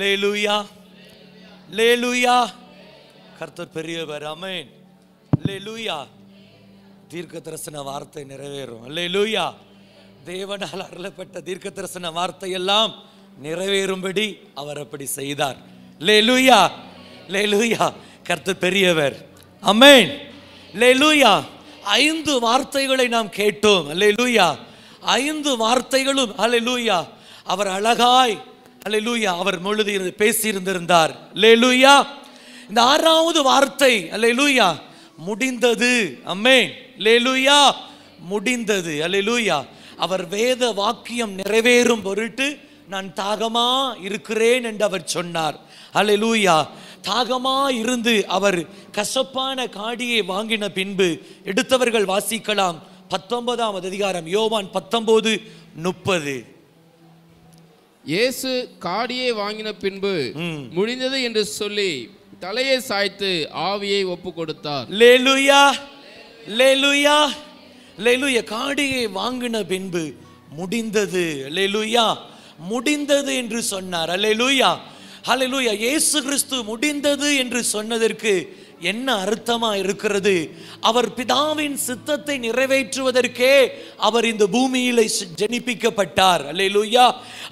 லேலுயா லேலுயா கர்த்தர் பெரியவர் அமேன் லேலுயா தீர்க்க தரிசன வார்த்தை நிறைவேறும் லேலுயா தேவனால் அருளப்பட்ட தீர்க்க தரிசன வார்த்தை எல்லாம் நிறைவேறும்படி அவர் அப்படி செய்தார் லேலுயா லேலுயா கர்த்தர் பெரியவர் அமேன் லேலுயா ஐந்து வார்த்தைகளை நாம் கேட்டோம் லேலுயா ஐந்து வார்த்தைகளும் அலை லூயா அவர் அழகாய் அலையலூயா அவர் முழுதி பேசியிருந்திருந்தார் லேலூயா இந்த ஆறாவது வார்த்தை அலையலூயா முடிந்தது அம்மே லேலூயா முடிந்தது அலையலூயா அவர் வேத வாக்கியம் நிறைவேறும் பொருட்டு நான் தாகமா இருக்கிறேன் என்று அவர் சொன்னார் அலையலூயா தாகமா இருந்து அவர் கசப்பான காடியை வாங்கின பின்பு எடுத்தவர்கள் வாசிக்கலாம் பத்தொன்பதாம் அதிகாரம் யோவான் பத்தொன்பது முப்பது இயேசு காடியை வாங்கின பின்பு முடிந்தது என்று சொல்லி தலையை சாய்த்து ஆவியை ஒப்பு கொடுத்தார் லேலுயா லேலுயா லேலுயா காடியை வாங்கின பின்பு முடிந்தது லேலுயா முடிந்தது என்று சொன்னார் அலேலுயா அலெலுயா இயேசு கிறிஸ்து முடிந்தது என்று சொன்னதற்கு என்ன அர்த்தமா இருக்கிறது அவர் பிதாவின் சித்தத்தை நிறைவேற்றுவதற்கே அவர் இந்த பூமியில ஜனிப்பிக்கப்பட்டார் அல்லேலூயா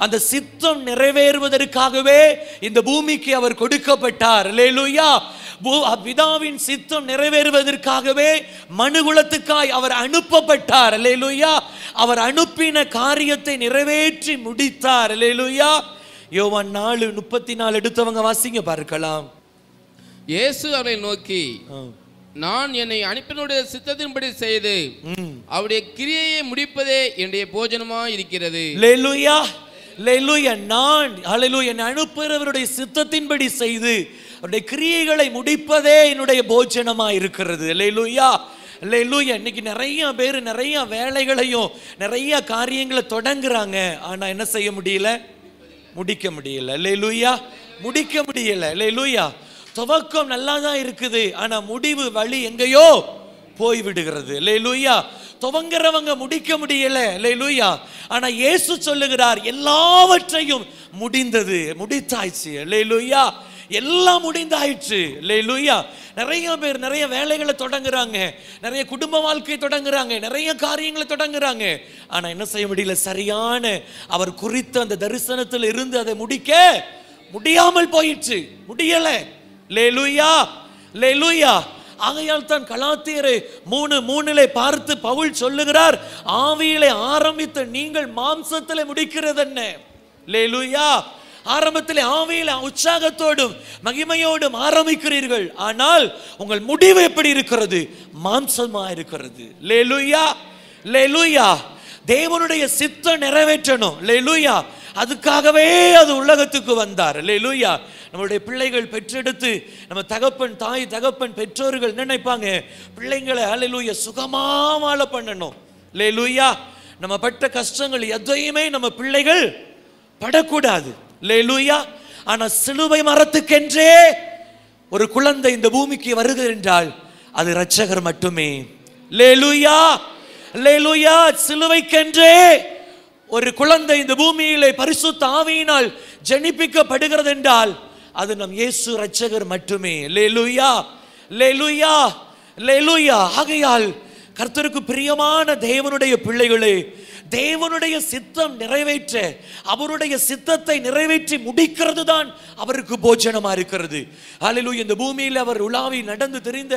அந்த சித்தம் நிறைவேறுவதற்காகவே இந்த பூமிக்கு அவர் கொடுக்கப்பட்டார் அல்லேலூயா பிதாவின் சித்தம் நிறைவேறுவதற்காகவே மனுகுலத்துக்காய் அவர் அனுப்பப்பட்டார் அல்லேலூயா அவர் அனுப்பின காரியத்தை நிறைவேற்றி முடித்தார் அல்லேலூயா யோவான் நாலு முப்பத்தி நாலு எடுத்தவங்க வாசிங்க பார்க்கலாம் இயேசு அவரை நோக்கி நான் என்னை அனுப்பினுடைய சித்தத்தின்படி செய்து அவருடைய கிரியையை முடிப்பதே என்னுடைய போஜனமா இருக்கிறது லேலுயா லேலுயா நான் அலையிலூயா என்னை அனுப்புகிறவருடைய சித்தத்தின்படி செய்து அவருடைய கிரியைகளை முடிப்பதே என்னுடைய போஜனமா இருக்கிறது லேலுயா லூயா இன்னைக்கு நிறைய பேர் நிறைய வேலைகளையும் நிறைய காரியங்களை தொடங்குறாங்க ஆனால் என்ன செய்ய முடியல முடிக்க முடியல லே லூயா முடிக்க முடியல லே லூயா துவக்கம் நல்லா தான் இருக்குது ஆனால் முடிவு வழி எங்கேயோ போய்விடுகிறது இல்லை லூயா துவங்குறவங்க முடிக்க முடியல இல்லை லூயா ஆனால் இயேசு சொல்லுகிறார் எல்லாவற்றையும் முடிந்தது முடித்தாயிடுச்சு இல்லை லூயா எல்லாம் முடிந்தாயிடுச்சு இல்லை லூயா நிறைய பேர் நிறைய வேலைகளை தொடங்குறாங்க நிறைய குடும்ப வாழ்க்கையை தொடங்குறாங்க நிறைய காரியங்களை தொடங்குறாங்க ஆனால் என்ன செய்ய முடியல சரியான அவர் குறித்த அந்த தரிசனத்தில் இருந்து அதை முடிக்க முடியாமல் போயிடுச்சு முடியலை லேலுயா லேலுயா ஆகையால் தான் கலாத்தியரை மூணு மூணிலே பார்த்து பவுல் சொல்லுகிறார் ஆவியிலே ஆரம்பித்து நீங்கள் மாம்சத்தில் முடிக்கிறது என்ன லேலுயா ஆரம்பத்தில் ஆவியில உற்சாகத்தோடும் மகிமையோடும் ஆரம்பிக்கிறீர்கள் ஆனால் உங்கள் முடிவு எப்படி இருக்கிறது மாம்சமா இருக்கிறது லேலுயா லேலுயா தேவனுடைய சித்தம் நிறைவேற்றணும் லேலுயா அதுக்காகவே அது உலகத்துக்கு வந்தார் லேலுயா நம்மளுடைய பிள்ளைகள் பெற்றெடுத்து நம்ம தகப்பன் தாய் தகப்பன் பெற்றோர்கள் நினைப்பாங்க பிள்ளைங்களை அலையிலூய சுகமாக வாழ பண்ணணும் லே லூயா நம்ம பட்ட கஷ்டங்கள் எதையுமே நம்ம பிள்ளைகள் படக்கூடாது லே லூயா ஆனால் சிலுவை மரத்துக்கென்றே ஒரு குழந்தை இந்த பூமிக்கு வருகிறது என்றால் அது ரட்சகர் மட்டுமே லே லூயா லே லூயா சிலுவைக்கென்றே ஒரு குழந்தை இந்த பூமியிலே பரிசு தாவியினால் ஜனிப்பிக்கப்படுகிறது என்றால் அது நம் இயேசு ரட்சகர் மட்டுமே லேலுயா லேலுயா லேலுயா ஆகையால் கர்த்தருக்கு பிரியமான தேவனுடைய பிள்ளைகளே தேவனுடைய சித்தம் நிறைவேற்ற அவருடைய சித்தத்தை நிறைவேற்றி முடிக்கிறது தான் அவருக்கு போஜனமா இருக்கிறது அலிலு இந்த பூமியில் அவர் உலாவி நடந்து தெரிந்த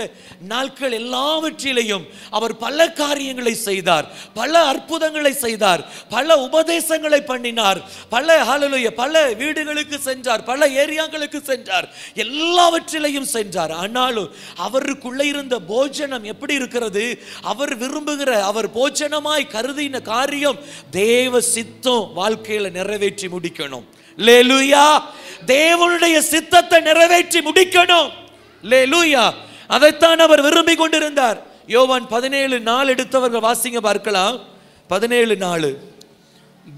நாட்கள் எல்லாவற்றிலையும் அவர் பல காரியங்களை செய்தார் பல அற்புதங்களை செய்தார் பல உபதேசங்களை பண்ணினார் பல ஹாலலுய பல வீடுகளுக்கு சென்றார் பல ஏரியாக்களுக்கு சென்றார் எல்லாவற்றிலையும் சென்றார் ஆனாலும் அவருக்குள்ளே இருந்த போஜனம் எப்படி இருக்கிறது அவர் விரும்புகிற அவர் போஜனமாய் கருதின காரியம் காரியம் தேவ சித்தம் வாழ்க்கையில நிறைவேற்றி முடிக்கணும் தேவனுடைய சித்தத்தை நிறைவேற்றி முடிக்கணும் அதைத்தான் அவர் விரும்பி கொண்டிருந்தார் யோவான் பதினேழு நாள் எடுத்தவர்கள் வாசிங்க பார்க்கலாம் பதினேழு நாள்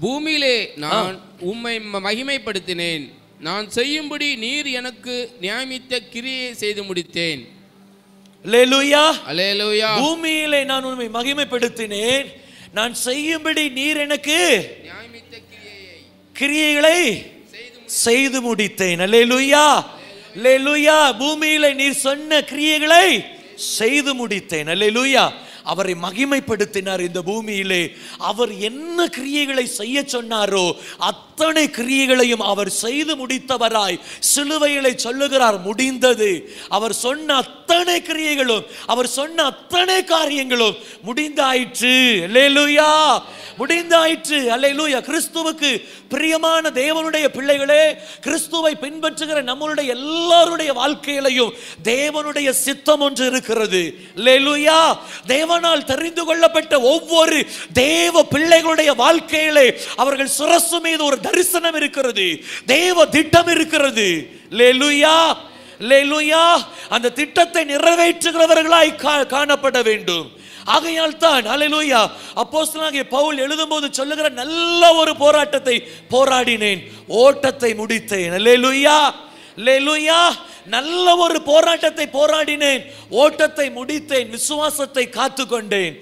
பூமியிலே நான் உம்மை மகிமைப்படுத்தினேன் நான் செய்யும்படி நீர் எனக்கு நியமித்த கிரியை செய்து முடித்தேன் பூமியிலே நான் உண்மை மகிமைப்படுத்தினேன் நான் செய்யும்படி நீர் எனக்கு கிரியைகளை செய்து முடித்தேன் லே லூயா பூமியில நீர் சொன்ன கிரியைகளை செய்து முடித்தேன் லூயா அவரை மகிமைப்படுத்தினார் இந்த பூமியிலே அவர் என்ன கிரியைகளை செய்ய சொன்னாரோ அத் அத்தனை கிரியைகளையும் அவர் செய்து முடித்தவராய் சிலுவைகளை சொல்லுகிறார் முடிந்தது அவர் சொன்ன அத்தனை கிரியைகளும் அவர் சொன்ன அத்தனை காரியங்களும் முடிந்தாயிற்று அல்லேலூயா முடிந்தாயிற்று அல்லேலூயா கிறிஸ்துவுக்கு பிரியமான தேவனுடைய பிள்ளைகளே கிறிஸ்துவை பின்பற்றுகிற நம்மளுடைய எல்லாருடைய வாழ்க்கையிலையும் தேவனுடைய சித்தம் ஒன்று இருக்கிறது லேலுயா தேவனால் தெரிந்து கொள்ளப்பட்ட ஒவ்வொரு தேவ பிள்ளைகளுடைய வாழ்க்கையிலே அவர்கள் சுரசு மீது ஒரு தரிசனம் இருக்கிறது தேவ திட்டம் இருக்கிறது லேலுயா லேலுயா அந்த திட்டத்தை நிறைவேற்றுகிறவர்களாய் காணப்பட வேண்டும் ஆகையால் தான் அலையிலூயா அப்போஸ்தலாகிய பவுல் எழுதும்போது சொல்லுகிற நல்ல ஒரு போராட்டத்தை போராடினேன் ஓட்டத்தை முடித்தேன் லேலுயா லேலுயா நல்ல ஒரு போராட்டத்தை போராடினேன் ஓட்டத்தை முடித்தேன் விசுவாசத்தை காத்து கொண்டேன்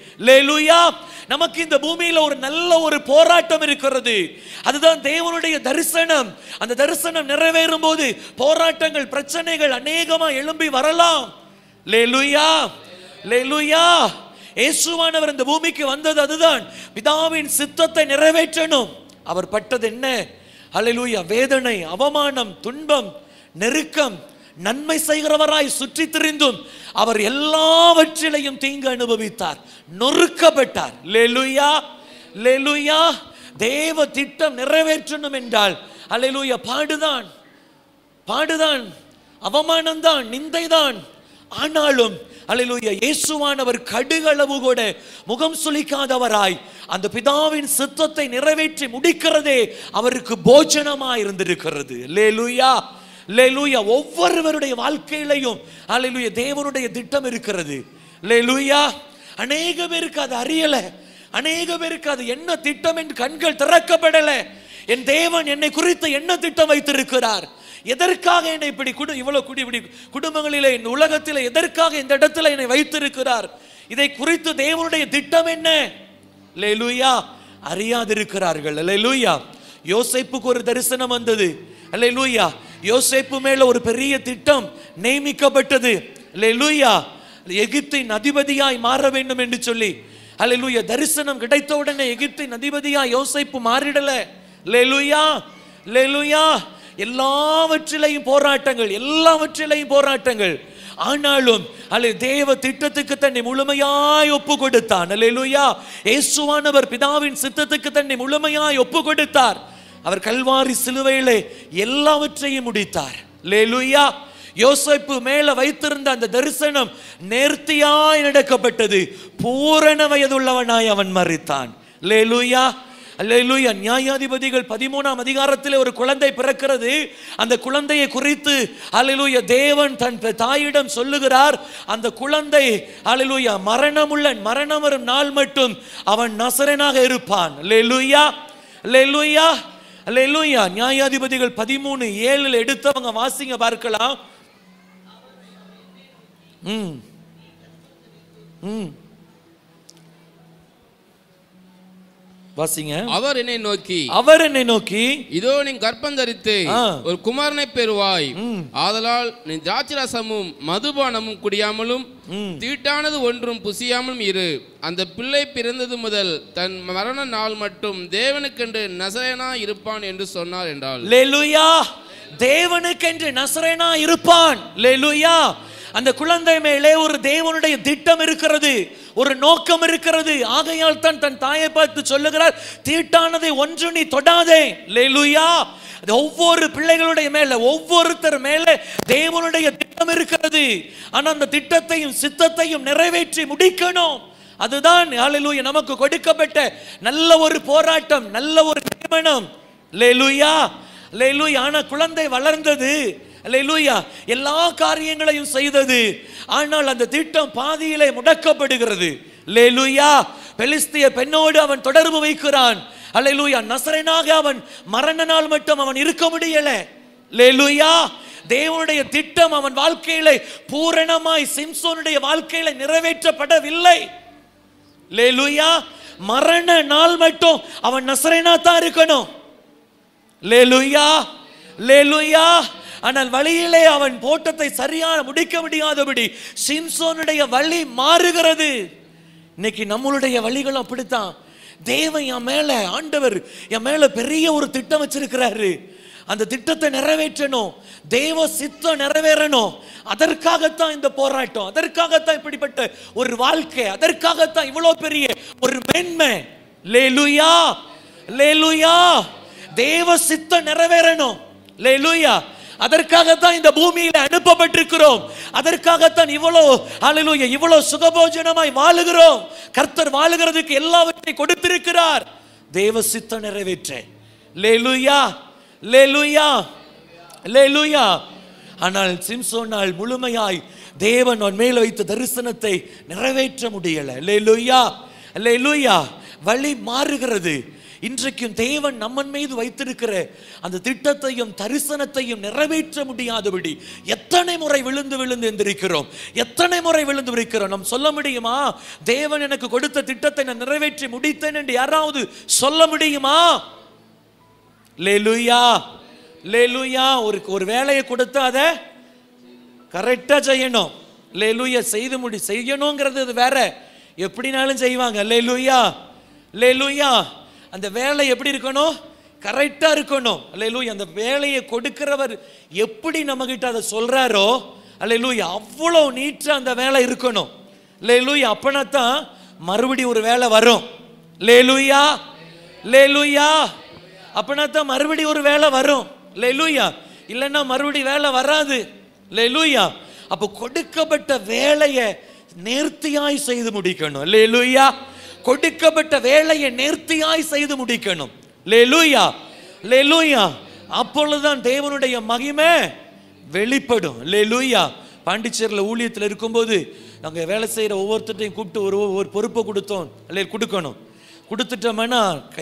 நமக்கு இந்த பூமியில ஒரு நல்ல ஒரு போராட்டம் இருக்கிறது அதுதான் தேவனுடைய தரிசனம் அந்த தரிசனம் நிறைவேறும் போது போராட்டங்கள் பிரச்சனைகள் அநேகமா எழும்பி வரலாம் இயேசுவானவர் இந்த பூமிக்கு வந்தது அதுதான் பிதாவின் சித்தத்தை நிறைவேற்றணும் அவர் பட்டது என்ன அலை வேதனை அவமானம் துன்பம் நெருக்கம் நன்மை செய்கிறவராய் சுற்றி திரிந்தும் அவர் எல்லாவற்றிலையும் தீங்கு அனுபவித்தார் நொறுக்கப்பட்டார் லெலுயா லெலுயா தேவ திட்டம் நிறைவேற்றணும் என்றால் அலெலுயா பாடுதான் பாடுதான் அவமானம்தான் நிந்தைதான் ஆனாலும் அலிலுயா இயேசுவானவர் கடுகளவு கூட முகம் சுளிக்காதவராய் அந்த பிதாவின் சித்தத்தை நிறைவேற்றி முடிக்கிறதே அவருக்கு போஜனமாக இருந்திருக்கிறது லேலுயா லெலுயா ஒவ்வொருவருடைய வாழ்க்கையிலையும் அலையிலுய தேவனுடைய திட்டம் இருக்கிறது லெலுயா அநேக பேருக்கு அது அறியல அநேக பேருக்கு அது என்ன திட்டம் என்று கண்கள் திறக்கப்படலை என் தேவன் என்னை குறித்த என்ன திட்டம் வைத்திருக்கிறார் எதற்காக என்னை இப்படி குடு இவ்வளோ குடி இப்படி குடும்பங்களில் என் உலகத்தில் எதற்காக இந்த இடத்துல என்னை வைத்திருக்கிறார் இதை குறித்து தேவனுடைய திட்டம் என்ன லெலுயா அறியாதிருக்கிறார்கள் லெலுயா யோசிப்புக்கு ஒரு தரிசனம் வந்தது லூயா யோசேப்பு மேல ஒரு பெரிய திட்டம் நியமிக்கப்பட்டது லெலுயா எகிப்தின் அதிபதியாய் மாற வேண்டும் என்று சொல்லி அலெலுய தரிசனம் கிடைத்த உடனே எகிப்தின் அதிபதியாய் யோசைப்பு மாறிடல லெலுயா லெலுயா எல்லாவற்றிலையும் போராட்டங்கள் எல்லாவற்றிலையும் போராட்டங்கள் ஆனாலும் அல்ல தேவ திட்டத்துக்கு தன்னை முழுமையாய் ஒப்பு கொடுத்தான் அல்லேலுயா இயேசுவானவர் பிதாவின் சித்தத்துக்கு தன்னை முழுமையாய் ஒப்பு கொடுத்தார் அவர் கல்வாரி சிலுவையிலே எல்லாவற்றையும் முடித்தார் லேலுயா யோசிப்பு மேல வைத்திருந்த அந்த தரிசனம் நேர்த்தியாய் நடக்கப்பட்டது பூரண வயதுள்ளவனாய் அவன் மறித்தான் லேலுயா அல்லேலூயா நியாயாதிபதிகள் பதிமூணாம் அதிகாரத்தில் ஒரு குழந்தை பிறக்கிறது அந்த குழந்தையை குறித்து அலலூயா தேவன் தன் தாயிடம் சொல்லுகிறார் அந்த குழந்தை அலலூயா மரணமுள்ள மரணம் வரும் நாள் மட்டும் அவன் நசரனாக இருப்பான் லேலுயா லேலுயா அல்லையா நியாயாதிபதிகள் பதிமூணு ஏழில் எடுத்தவங்க வாசிங்க பார்க்கலாம் ம் ம் வாசிங்க அவர் என்னை நோக்கி அவர் என்னை நோக்கி இதோ நீ கர்ப்பம் தரித்து ஒரு குமாரனை பெறுவாய் ஆதலால் நீ திராட்சரசமும் மதுபானமும் குடியாமலும் தீட்டானது ஒன்றும் புசியாமலும் இரு அந்த பிள்ளை பிறந்தது முதல் தன் மரண நாள் மட்டும் தேவனுக்கென்று நசரேனா இருப்பான் என்று சொன்னார் என்றால் லேலுயா தேவனுக்கென்று நசரேனா இருப்பான் லேலுயா அந்த குழந்தை மேலே ஒரு தேவனுடைய திட்டம் இருக்கிறது ஒரு நோக்கம் இருக்கிறது ஆகையால் தான் தன் தாயை பார்த்து சொல்லுகிறார் தீட்டானதை ஒன்று நீ தொடாதே லேலுயா அது ஒவ்வொரு பிள்ளைகளுடைய மேல ஒவ்வொருத்தர் மேல தேவனுடைய திட்டம் இருக்கிறது ஆனால் அந்த திட்டத்தையும் சித்தத்தையும் நிறைவேற்றி முடிக்கணும் அதுதான் அலலூய நமக்கு கொடுக்கப்பட்ட நல்ல ஒரு போராட்டம் நல்ல ஒரு நியமனம் லேலுயா லேலுயா ஆனால் குழந்தை வளர்ந்தது இல்லையா எல்லா காரியங்களையும் செய்தது ஆனால் அந்த திட்டம் பாதியிலே முடக்கப்படுகிறது லேலுயா பெலிஸ்திய பெண்ணோடு அவன் தொடர்பு வைக்கிறான் லூயா நசரனாக அவன் மரண நாள் மட்டும் அவன் இருக்க முடியல லேலுயா தேவனுடைய திட்டம் அவன் வாழ்க்கையில பூரணமாய் சிம்சோனுடைய வாழ்க்கையில நிறைவேற்றப்படவில்லை லேலுயா மரண நாள் மட்டும் அவன் நசரனா தான் இருக்கணும் லேலுயா லேலுயா ஆனால் வழியிலே அவன் போட்டத்தை சரியான முடிக்க முடியாதபடி சிம்சோனுடைய வழி மாறுகிறது இன்னைக்கு நம்மளுடைய வழிகளும் அப்படித்தான் தேவன் என் மேலே ஆண்டவர் என் மேலே பெரிய ஒரு திட்டம் வச்சிருக்கிறாரு அந்த திட்டத்தை நிறைவேற்றணும் தேவ சித்தம் நிறைவேறணும் அதற்காகத்தான் இந்த போராட்டம் அதற்காகத்தான் இப்படிப்பட்ட ஒரு வாழ்க்கை அதற்காகத்தான் இவ்வளோ பெரிய ஒரு மேன்மை லேலுயா லேலுயா தேவ சித்தம் நிறைவேறணும் லேலுயா அதற்காகத்தான் இந்த பூமியில் அனுப்பப்பட்டிருக்கிறோம் அதற்காகத்தான் இவ்வளோ அலையிலூய இவ்வளோ சுகபோஜனமாய் வாழுகிறோம் கர்த்தர் வாழுகிறதுக்கு எல்லாவற்றை கொடுத்திருக்கிறார் தேவ சித்த நிறைவேற்ற லேலுயா லேலுயா லேலுயா ஆனால் சிம்சோனால் முழுமையாய் தேவன் அவன் மேல் வைத்த தரிசனத்தை நிறைவேற்ற முடியலை லேலுயா லேலுயா வழி மாறுகிறது இன்றைக்கும் தேவன் நம்மன் மீது வைத்திருக்கிற அந்த திட்டத்தையும் தரிசனத்தையும் நிறைவேற்ற முடியாதபடி எத்தனை முறை விழுந்து விழுந்து எந்திருக்கிறோம் எத்தனை முறை விழுந்து விழுக்கிறோம் நாம் சொல்ல முடியுமா தேவன் எனக்கு கொடுத்த திட்டத்தை நான் நிறைவேற்றி முடித்தேன் என்று யாராவது சொல்ல முடியுமா லேலுயா லேலுயா ஒரு ஒரு வேலையை கொடுத்து அதை கரெக்டாக செய்யணும் லேலுயா செய்து முடி செய்யணுங்கிறது வேற எப்படினாலும் செய்வாங்க லேலுயா லேலுயா அந்த வேலை எப்படி இருக்கணும் கரெக்டாக இருக்கணும் அல்லையிலூ அந்த வேலையை கொடுக்கிறவர் எப்படி நம்மக்கிட்ட அதை சொல்கிறாரோ அல்லையிலூ அவ்வளோ நீட்டாக அந்த வேலை இருக்கணும் லேலூய் அப்பனா தான் மறுபடி ஒரு வேலை வரும் லேலுயா லேலுயா அப்பனா தான் மறுபடி ஒரு வேலை வரும் லேலுயா இல்லைன்னா மறுபடி வேலை வராது லேலுயா அப்போ கொடுக்கப்பட்ட வேலையை நேர்த்தியாய் செய்து முடிக்கணும் லேலுயா கொடுக்கப்பட்ட வேலையை நேர்த்தியாய் செய்து முடிக்கணும் அப்பொழுதுதான் தேவனுடைய மகிமை வெளிப்படும் லேலூயா பாண்டிச்சேரியில் ஊழியத்தில் இருக்கும்போது நாங்கள் வேலை செய்கிற ஒவ்வொருத்தையும் கூப்பிட்டு ஒரு ஒரு பொறுப்பை கொடுத்தோம் இல்லை கொடுக்கணும் கொடுத்துட்டோம்னா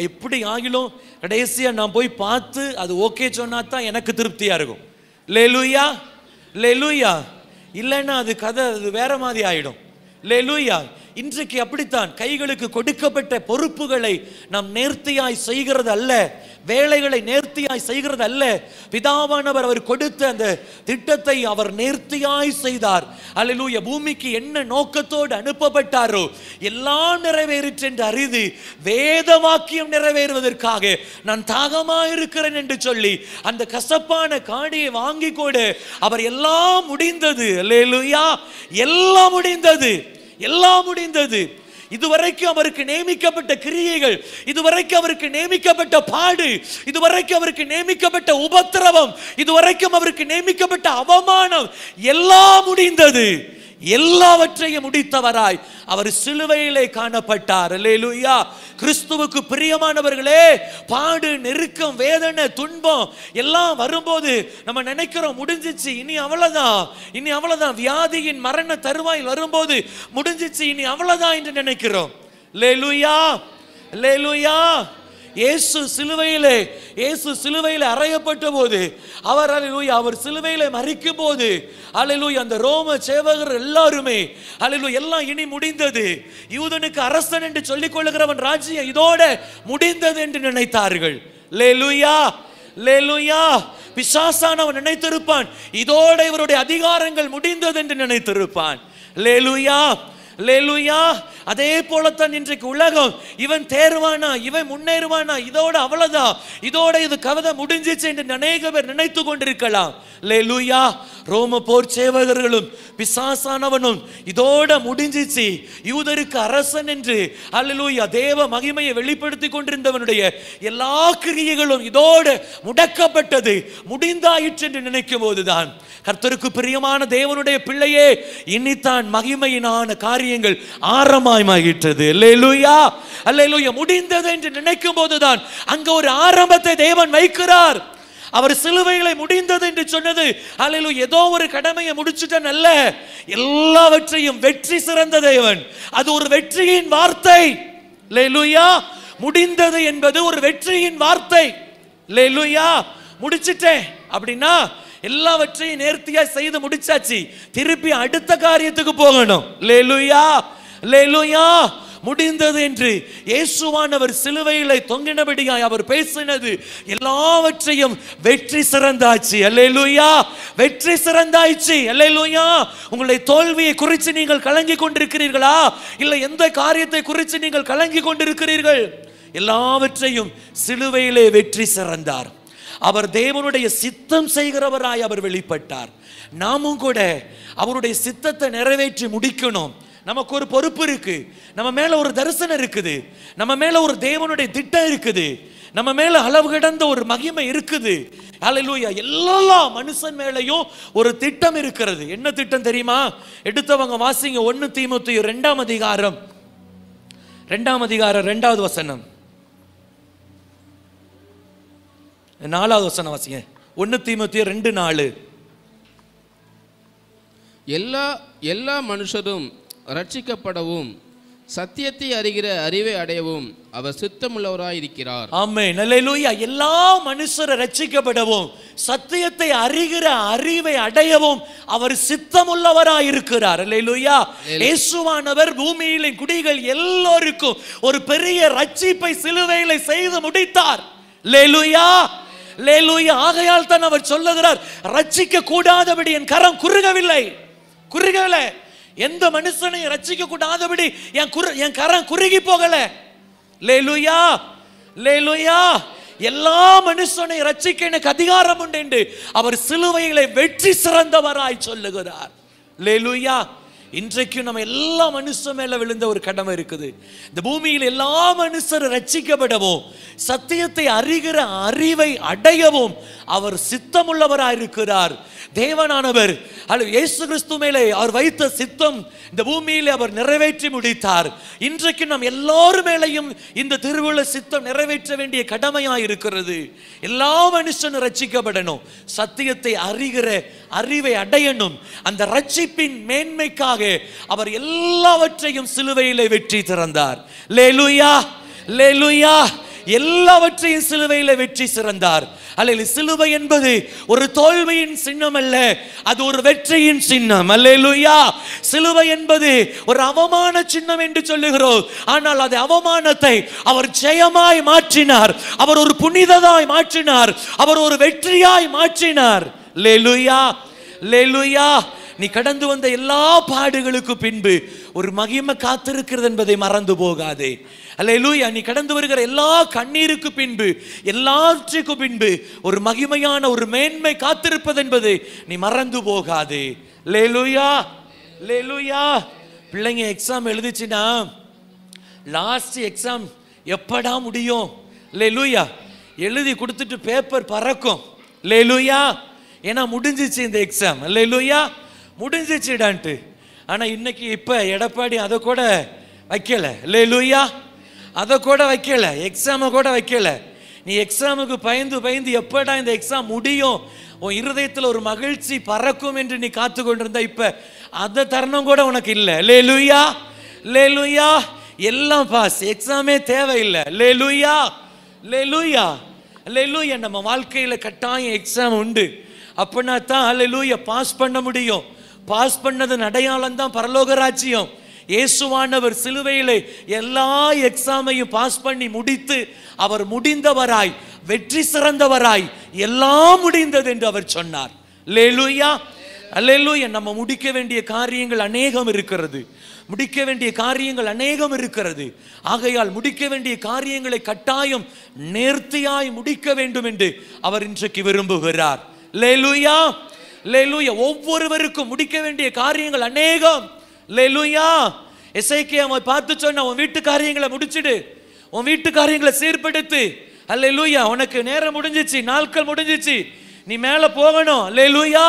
எப்படி ஆகிலும் கடைசியாக நான் போய் பார்த்து அது ஓகே சொன்னா தான் எனக்கு திருப்தியாக இருக்கும் லேலூயா லேலூயா இல்லைன்னா அது கதை அது வேற மாதிரி ஆகிடும் லேலூயா இன்றைக்கு அப்படித்தான் கைகளுக்கு கொடுக்கப்பட்ட பொறுப்புகளை நாம் நேர்த்தியாய் செய்கிறது அல்ல வேலைகளை நேர்த்தியாய் செய்கிறது அல்ல பிதாவானவர் அவர் கொடுத்த அந்த திட்டத்தை அவர் நேர்த்தியாய் செய்தார் அல்லூய பூமிக்கு என்ன நோக்கத்தோடு அனுப்பப்பட்டாரோ எல்லாம் நிறைவேறிற்று என்று அறிந்து வேத வாக்கியம் நிறைவேறுவதற்காக நான் தாகமா இருக்கிறேன் என்று சொல்லி அந்த கசப்பான காடியை வாங்கி கொடு அவர் எல்லாம் முடிந்தது அல்லேலூயா எல்லாம் முடிந்தது எல்லாம் முடிந்தது இதுவரைக்கும் அவருக்கு நியமிக்கப்பட்ட கிரியைகள் இதுவரைக்கும் அவருக்கு நியமிக்கப்பட்ட பாடு இதுவரைக்கும் அவருக்கு நியமிக்கப்பட்ட உபத்திரவம் இதுவரைக்கும் அவருக்கு நியமிக்கப்பட்ட அவமானம் எல்லாம் முடிந்தது எல்லாவற்றையும் முடித்தவராய் அவர் சிலுவையிலே காணப்பட்டார் லேலுயா கிறிஸ்துவுக்கு பிரியமானவர்களே பாடு நெருக்கம் வேதனை துன்பம் எல்லாம் வரும்போது நம்ம நினைக்கிறோம் முடிஞ்சிச்சு இனி அவ்வளவுதான் இனி அவ்வளவுதான் வியாதியின் மரண தருவாயில் வரும்போது முடிஞ்சிச்சு இனி அவ்வளோதான் என்று நினைக்கிறோம் லேலுயா லேலுயா இயேசு சிலுவையிலே இயேசு சிலுவையில் அறையப்பட்ட போது அவர் அலையிலூய் அவர் சிலுவையில் மறிக்கும் போது அலையிலூய் அந்த ரோம சேவகர் எல்லாருமே அலையிலூய் எல்லாம் இனி முடிந்தது யூதனுக்கு அரசன் என்று சொல்லிக் கொள்ளுகிறவன் ராஜ்யம் இதோட முடிந்தது என்று நினைத்தார்கள் லேலுயா லேலுயா பிசாசான் அவன் நினைத்திருப்பான் இதோட இவருடைய அதிகாரங்கள் முடிந்தது என்று நினைத்திருப்பான் லேலுயா லேலுயா அதே போலத்தான் இன்றைக்கு உலகம் இவன் தேர்வானா இவன் முன்னேறுவானா இதோட அவ்வளவுதா இதோட இது கவிதை முடிஞ்சிச்சு என்று அநேக பேர் நினைத்து கொண்டிருக்கலாம் லேலுயா ரோம போர் சேவகர்களும் பிசாசானவனும் இதோட முடிஞ்சிச்சு யூதருக்கு அரசன் என்று அல்லலூயா தேவ மகிமையை வெளிப்படுத்தி கொண்டிருந்தவனுடைய எல்லா கிரியைகளும் இதோடு முடக்கப்பட்டது முடிந்தாயிற்று என்று நினைக்கும் போதுதான் கர்த்தருக்கு பிரியமான தேவனுடைய பிள்ளையே இனித்தான் மகிமையினான காரியம் காரியங்கள் ஆரம்பமாகிட்டது அல்லேலூயா அல்லேலூயா முடிந்தது என்று நினைக்கும் போதுதான் அங்க ஒரு ஆரம்பத்தை தேவன் வைக்கிறார் அவர் சிலுவைகளை முடிந்தது என்று சொன்னது அலையிலு ஏதோ ஒரு கடமையை முடிச்சுட்டன் அல்ல எல்லாவற்றையும் வெற்றி சிறந்த தேவன் அது ஒரு வெற்றியின் வார்த்தை லேலுயா முடிந்தது என்பது ஒரு வெற்றியின் வார்த்தை லேலுயா முடிச்சிட்டேன் அப்படின்னா எல்லாவற்றையும் நேர்த்தியா செய்து முடிச்சாச்சு திருப்பி அடுத்த காரியத்துக்கு போகணும் லேலுயா லேலுயா முடிந்தது என்று இயேசுவானவர் சிலுவையில தொங்கினபடியாய் அவர் பேசினது எல்லாவற்றையும் வெற்றி சிறந்தாச்சு அல்லேலூயா வெற்றி சிறந்தாச்சு அல்லேலூயா உங்களுடைய தோல்வியை குறித்து நீங்கள் கலங்கி கொண்டிருக்கிறீர்களா இல்லை எந்த காரியத்தை குறித்து நீங்கள் கலங்கி கொண்டிருக்கிறீர்கள் எல்லாவற்றையும் சிலுவையிலே வெற்றி சிறந்தார் அவர் தேவனுடைய சித்தம் செய்கிறவராய் அவர் வெளிப்பட்டார் நாமும் கூட அவருடைய சித்தத்தை நிறைவேற்றி முடிக்கணும் நமக்கு ஒரு பொறுப்பு இருக்கு நம்ம மேல ஒரு தரிசனம் இருக்குது நம்ம மேல ஒரு தேவனுடைய திட்டம் இருக்குது நம்ம மேல அளவு கிடந்த ஒரு மகிமை இருக்குது அலலூயா எல்லா மனுஷன் மேலையும் ஒரு திட்டம் இருக்கிறது என்ன திட்டம் தெரியுமா எடுத்தவங்க வாசிங்க ஒன்று தீமுத்தையும் ரெண்டாம் அதிகாரம் ரெண்டாம் அதிகாரம் ரெண்டாவது வசனம் நாலாவது வசனம் வாசிங்க ஒன்று தீமத்திய ரெண்டு நாலு எல்லா எல்லா மனுஷரும் ரட்சிக்கப்படவும் சத்தியத்தை அறிகிற அறிவை அடையவும் அவர் சித்தமுள்ளவராய் இருக்கிறார் ஆமே நல்லூயா எல்லா மனுஷரை ரட்சிக்கப்படவும் சத்தியத்தை அறிகிற அறிவை அடையவும் அவர் சித்தமுள்ளவராய் இருக்கிறார் அல்லேலூயா இயேசுவானவர் பூமியிலே குடிகள் எல்லோருக்கும் ஒரு பெரிய ரட்சிப்பை சிலுவையில செய்து முடித்தார் லேலுயா லேலூயா ஆகையால் தான் அவர் சொல்லுகிறார் ரட்சிக்க கூடாதபடி என் கரம் குறுகவில்லை குறுகவில்லை எந்த மனுஷனையும் ரட்சிக்க கூடாதபடி என் குறு என் கரம் குறுகி போகல லேலுயா லேலுயா எல்லா மனுஷனை ரட்சிக்க எனக்கு அதிகாரம் உண்டு என்று அவர் சிலுவைகளை வெற்றி சிறந்தவராய் சொல்லுகிறார் லேலுயா இன்றைக்கும் நம்ம எல்லா மனுஷன் மேல விழுந்த ஒரு கடமை இருக்குது இந்த பூமியில் எல்லா மனுஷரும் ரச்சிக்கப்படவும் சத்தியத்தை அறிகிற அறிவை அடையவும் அவர் சித்தமுள்ளவராக இருக்கிறார் தேவனானவர் அல்லது இயேசு கிறிஸ்து மேலே அவர் வைத்த சித்தம் இந்த பூமியில் அவர் நிறைவேற்றி முடித்தார் இன்றைக்கு நாம் எல்லாரும் மேலையும் இந்த திருவிழ சித்தம் நிறைவேற்ற வேண்டிய கடமையாக இருக்கிறது எல்லா மனுஷனும் ரட்சிக்கப்படணும் சத்தியத்தை அறிகிற அறிவை அடையணும் அந்த ரட்சிப்பின் மேன்மைக்காக அவர் எல்லாவற்றையும் சிலுவையிலே வெற்றி திறந்தார் லேலுயா லேலுயா எல்லாவற்றையும் சிலுவையில் வெற்றி சிறந்தார் அல்ல சிலுவை என்பது ஒரு தோல்வியின் சின்னம் அல்ல அது ஒரு வெற்றியின் சின்னம் அல்லேலுயா சிலுவை என்பது ஒரு அவமான சின்னம் என்று சொல்லுகிறோம் ஆனால் அது அவமானத்தை அவர் ஜெயமாய் மாற்றினார் அவர் ஒரு புனிததாய் மாற்றினார் அவர் ஒரு வெற்றியாய் மாற்றினார் லெலுயா லேலுயா நீ கடந்து வந்த எல்லா பாடுகளுக்கு பின்பு ஒரு மகிமை காத்திருக்கிறது என்பதை மறந்து போகாதே அல்லூயா நீ கடந்து வருகிற எல்லா கண்ணீருக்கு பின்பு எல்லாற்றுக்கு பின்பு ஒரு மகிமையான ஒரு மேன்மை காத்திருப்பது என்பது நீ மறந்து போகாது லேலுயா லேலுயா பிள்ளைங்க எக்ஸாம் எழுதிச்சுன்னா லாஸ்ட் எக்ஸாம் எப்படா முடியும் லேலுயா எழுதி கொடுத்துட்டு பேப்பர் பறக்கும் லேலுயா ஏன்னா முடிஞ்சிச்சு இந்த எக்ஸாம் லேலுயா முடிஞ்சிச்சுடான்ட்டு ஆனால் இன்னைக்கு இப்போ எடப்பாடி அதை கூட வைக்கலை லூயா அதை கூட வைக்கல எக்ஸாமை கூட வைக்கல நீ எக்ஸாமுக்கு பயந்து பயந்து எப்படா இந்த எக்ஸாம் முடியும் உன் இருதயத்தில் ஒரு மகிழ்ச்சி பறக்கும் என்று நீ காத்து கொண்டிருந்த இப்போ அந்த தருணம் கூட உனக்கு இல்லை லே லூயா லே லூயா எல்லாம் பாஸ் எக்ஸாமே தேவையில்லை லே லூயா லே லூயா லே லூயா நம்ம வாழ்க்கையில் கட்டாயம் எக்ஸாம் உண்டு அப்படின்னா தான் லே லூயா பாஸ் பண்ண முடியும் பாஸ் பண்ணது அடையாளம் தான் பரலோக ராஜ்யம் இயேசுவானவர் சிலுவையிலே எல்லா எக்ஸாமையும் பாஸ் பண்ணி முடித்து அவர் முடிந்தவராய் வெற்றி சிறந்தவராய் எல்லாம் முடிந்தது என்று அவர் சொன்னார் லேலுயா அல்லேலூயா நம்ம முடிக்க வேண்டிய காரியங்கள் அநேகம் இருக்கிறது முடிக்க வேண்டிய காரியங்கள் அநேகம் இருக்கிறது ஆகையால் முடிக்க வேண்டிய காரியங்களை கட்டாயம் நேர்த்தியாய் முடிக்க வேண்டும் என்று அவர் இன்றைக்கு விரும்புகிறார் லேலுயா லேலுயா ஒவ்வொருவருக்கும் முடிக்க வேண்டிய காரியங்கள் அநேகம் லேலுயா எஸ்ஐக்கு அவன் பார்த்து சொன்ன உன் வீட்டு காரியங்களை முடிச்சிடு உன் வீட்டு காரியங்களை சீர்படுத்து அல்ல லூயா உனக்கு நேரம் முடிஞ்சிச்சு நாட்கள் முடிஞ்சிச்சு நீ மேலே போகணும் அல்ல லூயா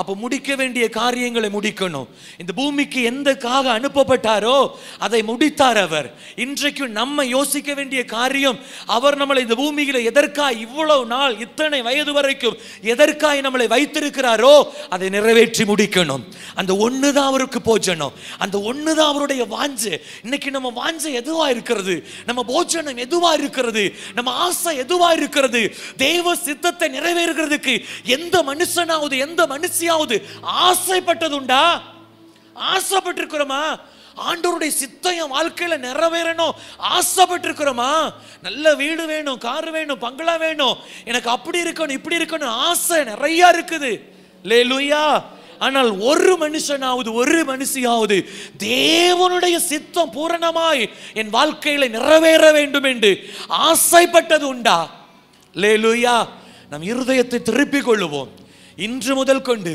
அப்போ முடிக்க வேண்டிய காரியங்களை முடிக்கணும் இந்த பூமிக்கு எந்தக்காக அனுப்பப்பட்டாரோ அதை முடித்தார் அவர் இன்றைக்கு நம்ம யோசிக்க வேண்டிய காரியம் அவர் நம்மளை இந்த பூமியில் எதற்காக இவ்வளவு நாள் இத்தனை வயது வரைக்கும் எதற்காக நம்மளை வைத்திருக்கிறாரோ அதை நிறைவேற்றி முடிக்கணும் அந்த ஒன்று தான் அவருக்கு போஜனம் அந்த ஒன்று தான் அவருடைய வாஞ்சு இன்னைக்கு நம்ம வாஞ்சை எதுவாக இருக்கிறது நம்ம போஜனம் எதுவாக இருக்கிறது நம்ம ஆசை எதுவாக இருக்கிறது தேவ சித்தத்தை நிறைவேறுகிறதுக்கு எந்த மனுஷனாவது எந்த மனுஷன் எப்படியாவது உண்டா ஆசைப்பட்டிருக்கிறோமா ஆண்டோருடைய சித்தம் என் வாழ்க்கையில் நிறைவேறணும் ஆசைப்பட்டிருக்கிறோமா நல்ல வீடு வேணும் கார் வேணும் பங்களா வேணும் எனக்கு அப்படி இருக்கணும் இப்படி இருக்கணும் ஆசை நிறையா இருக்குது லே ஆனால் ஒரு மனுஷனாவது ஒரு மனுஷியாவது தேவனுடைய சித்தம் பூரணமாய் என் வாழ்க்கையில் நிறைவேற வேண்டும் என்று ஆசைப்பட்டது உண்டா லே நம் இருதயத்தை திருப்பிக் கொள்ளுவோம் இன்று முதல் கொண்டு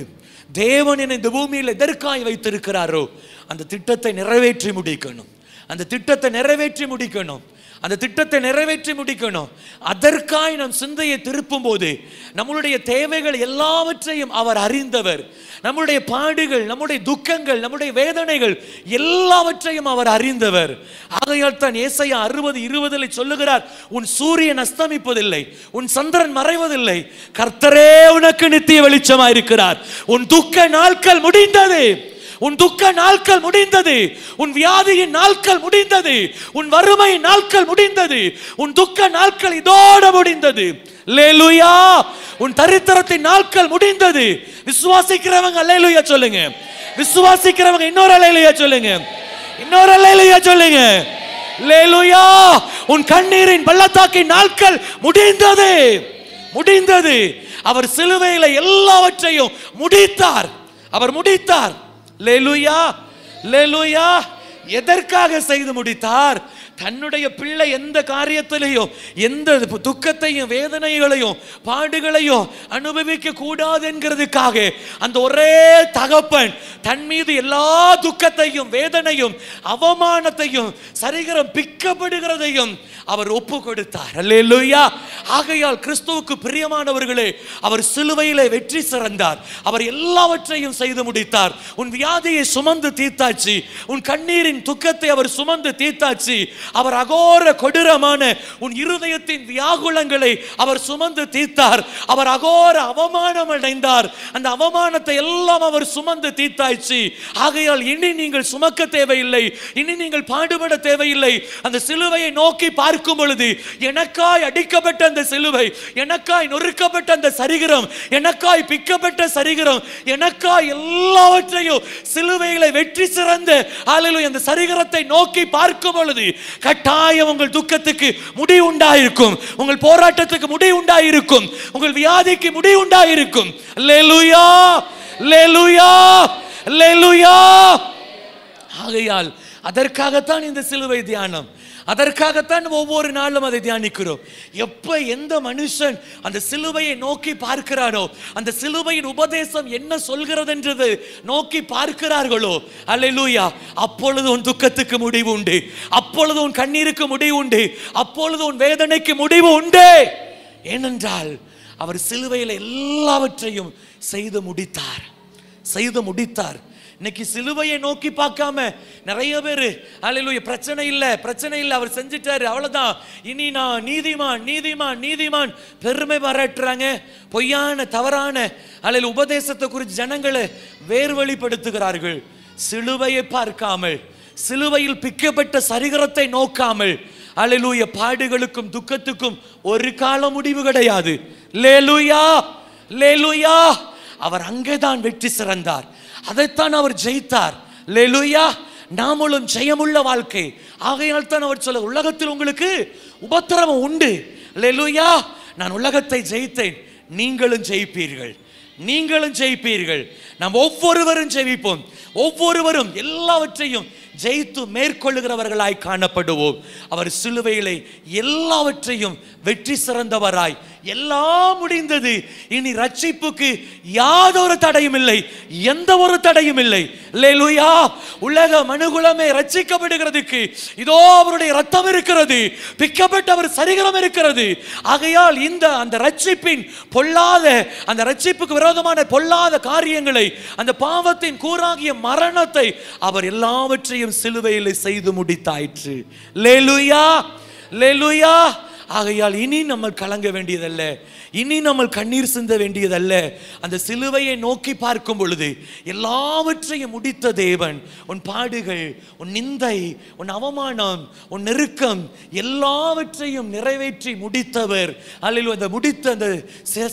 தேவன் என்னை இந்த பூமியில் எதற்காய் வைத்திருக்கிறாரோ அந்த திட்டத்தை நிறைவேற்றி முடிக்கணும் அந்த திட்டத்தை நிறைவேற்றி முடிக்கணும் அந்த திட்டத்தை நிறைவேற்றி முடிக்கணும் அதற்காய் நம் சிந்தையை திருப்பும் போது நம்மளுடைய தேவைகள் எல்லாவற்றையும் அவர் அறிந்தவர் நம்முடைய பாடுகள் நம்முடைய துக்கங்கள் நம்முடைய வேதனைகள் எல்லாவற்றையும் அவர் அறிந்தவர் ஆகையால் தான் ஏசையா அறுபது இருபதில் சொல்லுகிறார் உன் சூரியன் அஸ்தமிப்பதில்லை உன் சந்திரன் மறைவதில்லை கர்த்தரே உனக்கு நித்திய வெளிச்சமாயிருக்கிறார் இருக்கிறார் உன் துக்க நாட்கள் முடிந்தது உன் துக்க நாட்கள் முடிந்தது உன் வியாதியின் நாட்கள் முடிந்தது உன் வறுமை நாட்கள் முடிந்தது உன் துக்க நாட்கள் இதோட முடிந்தது லேலுயா உன் தரித்திரத்தின் நாட்கள் முடிந்தது விசுவாசிக்கிறவங்க லேலுயா சொல்லுங்க விசுவாசிக்கிறவங்க இன்னொரு லேலுயா சொல்லுங்க இன்னொரு லேலுயா சொல்லுங்க லேலுயா உன் கண்ணீரின் பள்ளத்தாக்கின் நாட்கள் முடிந்தது முடிந்தது அவர் சிலுவையில் எல்லாவற்றையும் முடித்தார் அவர் முடித்தார் லேலுயா லேலுயா எதற்காக செய்து முடித்தார் தன்னுடைய பிள்ளை எந்த காரியத்திலையும் எந்த துக்கத்தையும் வேதனைகளையும் பாடுகளையும் அனுபவிக்க கூடாது என்கிறதுக்காக அந்த ஒரே தகப்பன் தன் மீது எல்லா துக்கத்தையும் வேதனையும் அவமானத்தையும் சரிகரம் பிக்கப்படுகிறதையும் அவர் ஒப்பு கொடுத்தார் அல்லேலுயா ஆகையால் கிறிஸ்துவுக்கு பிரியமானவர்களே அவர் சிலுவையிலே வெற்றி சிறந்தார் அவர் எல்லாவற்றையும் செய்து முடித்தார் உன் வியாதியை சுமந்து தீர்த்தாச்சு உன் கண்ணீரின் துக்கத்தை அவர் சுமந்து தீர்த்தாச்சு அவர் அகோர கொடூரமான உன் இருதயத்தின் வியாகுலங்களை அவர் சுமந்து தீர்த்தார் அவர் அகோர அவமானம் அடைந்தார் அந்த அவமானத்தை எல்லாம் அவர் சுமந்து தீர்த்தாய்ச்சி ஆகையால் இனி நீங்கள் சுமக்க தேவையில்லை இனி நீங்கள் பாடுபட தேவையில்லை அந்த சிலுவையை நோக்கி பார்க்கும் பொழுது எனக்காய் அடிக்கப்பட்ட அந்த சிலுவை எனக்காய் நொறுக்கப்பட்ட அந்த சரிகிரம் எனக்காய் பிக்கப்பட்ட சரிகிரம் எனக்காய் எல்லாவற்றையும் சிலுவைகளை வெற்றி சிறந்த ஆளுநர் அந்த சரிகரத்தை நோக்கி பார்க்கும் பொழுது கட்டாயம் உங்கள் துக்கத்துக்கு முடி உண்டாயிருக்கும் உங்கள் போராட்டத்துக்கு முடி உண்டாயிருக்கும் உங்கள் வியாதிக்கு முடி உண்டாயிருக்கும் ஆகையால் அதற்காகத்தான் இந்த சிலுவை தியானம் அதற்காகத்தான் ஒவ்வொரு நாளும் அதை தியானிக்கிறோம் எப்போ எந்த மனுஷன் அந்த சிலுவையை நோக்கி பார்க்கிறானோ அந்த சிலுவையின் உபதேசம் என்ன சொல்கிறது என்றது நோக்கி பார்க்கிறார்களோ லூயா அப்பொழுது உன் துக்கத்துக்கு முடிவு உண்டு அப்பொழுது உன் கண்ணீருக்கு முடிவு உண்டு அப்பொழுது உன் வேதனைக்கு முடிவு உண்டு ஏனென்றால் அவர் சிலுவையில் எல்லாவற்றையும் செய்து முடித்தார் செய்து முடித்தார் இன்னைக்கு சிலுவையை நோக்கி பார்க்காம நிறைய பேர் அலையிலுய பிரச்சனை இல்லை பிரச்சனை இல்லை அவர் செஞ்சிட்டாரு அவ்வளோதான் இனி நான் நீதிமான் நீதிமான் நீதிமான் பெருமை பாராட்டுறாங்க பொய்யான தவறான அலையில் உபதேசத்தை குறித்து ஜனங்களை வேர்வழிப்படுத்துகிறார்கள் சிலுவையை பார்க்காமல் சிலுவையில் பிக்கப்பட்ட சரிகரத்தை நோக்காமல் அலையிலூய பாடுகளுக்கும் துக்கத்துக்கும் ஒரு கால முடிவு கிடையாது லேலுயா லேலுயா அவர் அங்கேதான் வெற்றி சிறந்தார் அதைத்தான் அவர் ஜெயித்தார் லெலுயா நாமளும் ஜெயமுள்ள வாழ்க்கை ஆகையால் தான் அவர் சொல்ல உலகத்தில் உங்களுக்கு உபத்திரவம் உண்டு லெலுயா நான் உலகத்தை ஜெயித்தேன் நீங்களும் ஜெயிப்பீர்கள் நீங்களும் ஜெயிப்பீர்கள் நாம் ஒவ்வொருவரும் ஜெயிப்போம் ஒவ்வொருவரும் எல்லாவற்றையும் ஜெயித்து மேற்கொள்ளுகிறவர்களாய் காணப்படுவோம் அவர் சிலுவையிலே எல்லாவற்றையும் வெற்றி சிறந்தவராய் எல்லாம் முடிந்தது இனி ரட்சிப்புக்கு யாதொரு தடையும் இல்லை எந்த ஒரு தடையும் இல்லை லேலுயா உலக மனுகுலமே ரட்சிக்கப்படுகிறதுக்கு இதோ அவருடைய ரத்தம் இருக்கிறது பிக்கப்பட்டவர் சரிகரம் இருக்கிறது ஆகையால் இந்த அந்த ரட்சிப்பின் பொல்லாத அந்த ரட்சிப்புக்கு விரோதமான பொல்லாத காரியங்களை அந்த பாவத்தின் கூறாகிய மரணத்தை அவர் எல்லாவற்றையும் சிலுவையில் செய்து முடித்தாயிற்று லேலுயா லேலுயா ஆகையால் இனி நம்ம கலங்க வேண்டியதல்ல இனி நம்ம கண்ணீர் சிந்த வேண்டியதல்ல அந்த சிலுவையை நோக்கி பார்க்கும் பொழுது எல்லாவற்றையும் முடித்த தேவன் உன் பாடுகள் உன் நிந்தை உன் அவமானம் உன் நெருக்கம் எல்லாவற்றையும் நிறைவேற்றி முடித்தவர் அல்ல அந்த முடித்த அந்த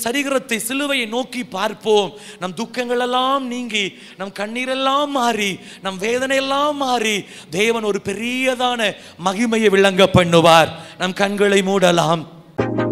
சரீரத்தை சிலுவையை நோக்கி பார்ப்போம் நம் துக்கங்களெல்லாம் நீங்கி நம் கண்ணீரெல்லாம் மாறி நம் வேதனையெல்லாம் மாறி தேவன் ஒரு பெரியதான மகிமையை விளங்க பண்ணுவார் நம் கண்களை மூடலாம்